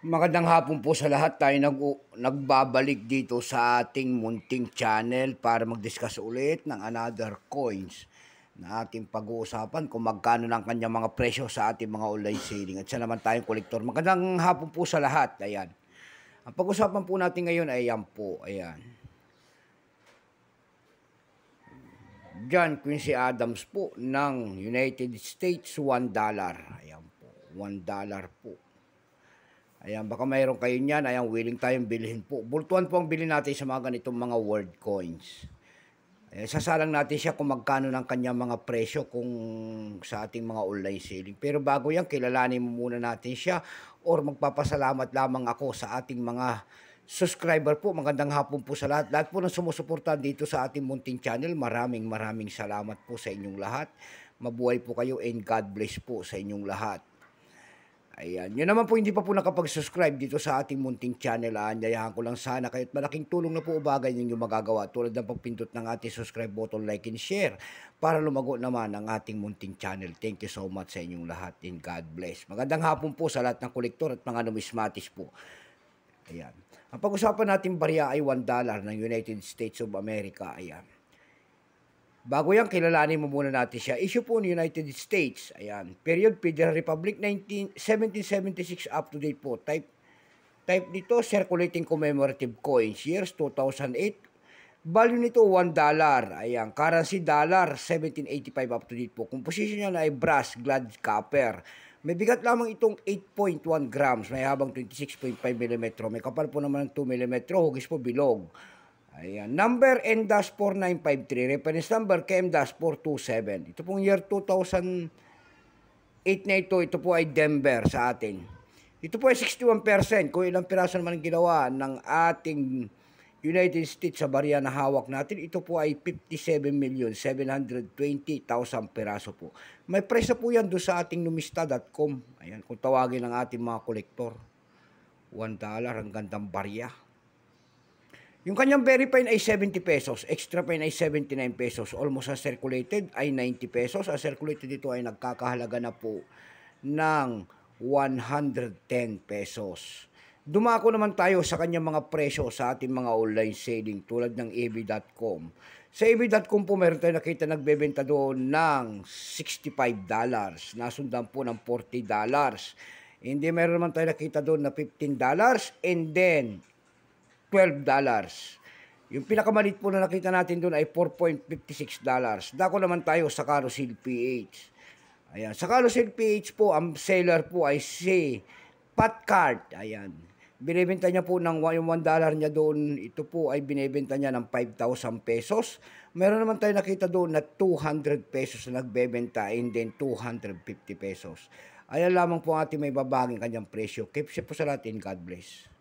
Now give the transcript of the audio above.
Magandang hapon po sa lahat. Tayo nag nagbabalik dito sa ating munting channel para mag-discuss ulit ng another coins na ating pag-uusapan kung magkano ng kanyang mga presyo sa ating mga online selling. At sa naman tayong kolektor. Magandang hapon po sa lahat. Ayan. Ang pag uusapan po natin ngayon ay yan po. Ayan. John Quincy Adams po ng United States, $1. Ayan po. $1 po. Ayan, baka mayroon kayo niyan. Ayan, willing tayong bilhin po. Bultuan po ang bilhin natin sa mga ganitong mga world coins. Ayan, eh, sasalang natin siya kung magkano ng kanyang mga presyo kung sa ating mga online selling. Pero bago yan, kilalanin muna natin siya or magpapasalamat lamang ako sa ating mga subscriber po. Magandang hapon po sa lahat. Lahat po ng sumusuporta dito sa ating Munting Channel. Maraming maraming salamat po sa inyong lahat. Mabuhay po kayo and God bless po sa inyong lahat. Ayan. Yun naman po hindi pa po nakapag-subscribe dito sa ating munting channel. Ah. Anyayahan ko lang sana kayo at malaking tulong na po ubagay ninyo magagawa tulad ng pagpindot ng ating subscribe button, like, and share para lumago naman ang ating munting channel. Thank you so much sa inyong lahat and God bless. Magandang hapon po sa lahat ng kolektor at mga numismatis po. Ayan. Ang pag-usapan natin barya ay $1 ng United States of America. Ayan. Bago yan, kilalanin mo muna natin siya. Issue po ng United States. Ayan. Period Federal Republic 19, 1776 up to date po. Type, type nito, circulating commemorative coins. Years 2008. Value nito, 1 dollar. Ayan. Currency dollar, 1785 up to date po. Composition niya na ay brass, glad copper. May bigat lamang itong 8.1 grams. May habang 26.5 mm. May kapal po naman ng 2 mm. Hugis po bilog. Ayan. Number N-4953. Reference number KM-427. Ito pong year 2008 na ito. Ito po ay Denver sa atin. Ito po ay 61%. Kung ilang piraso naman ang ginawa ng ating United States sa barya na hawak natin, ito po ay 57,720,000 piraso po. May presyo po yan doon sa ating numista.com. Ayan, kung tawagin ng ating mga kolektor. $1 ang gandang barya. Yung kanyang very fine ay 70 pesos, extra fine ay 79 pesos, almost as circulated ay 90 pesos, as circulated dito ay nagkakahalaga na po ng 110 pesos. Dumako naman tayo sa kanyang mga presyo sa ating mga online selling tulad ng ebi.com. Sa ebi.com po meron tayo nakita nagbebenta doon ng $65, nasundan po ng $40. Hindi meron naman tayo nakita doon na $15 and then $12. Yung pinakamalit po na nakita natin doon ay $4.56. Dako naman tayo sa Carousel PH. Ayan. Sa Carousel PH po, ang seller po ay si Pat Cart. Ayan. Binibenta niya po ng 1 dollar niya doon, ito po ay binibenta niya ng 5,000 pesos. Meron naman tayo nakita doon na 200 pesos na nagbebenta and then 250 pesos. Ayan lamang po ang ating may babaging kanyang presyo. Keep safe po sa lahat God bless.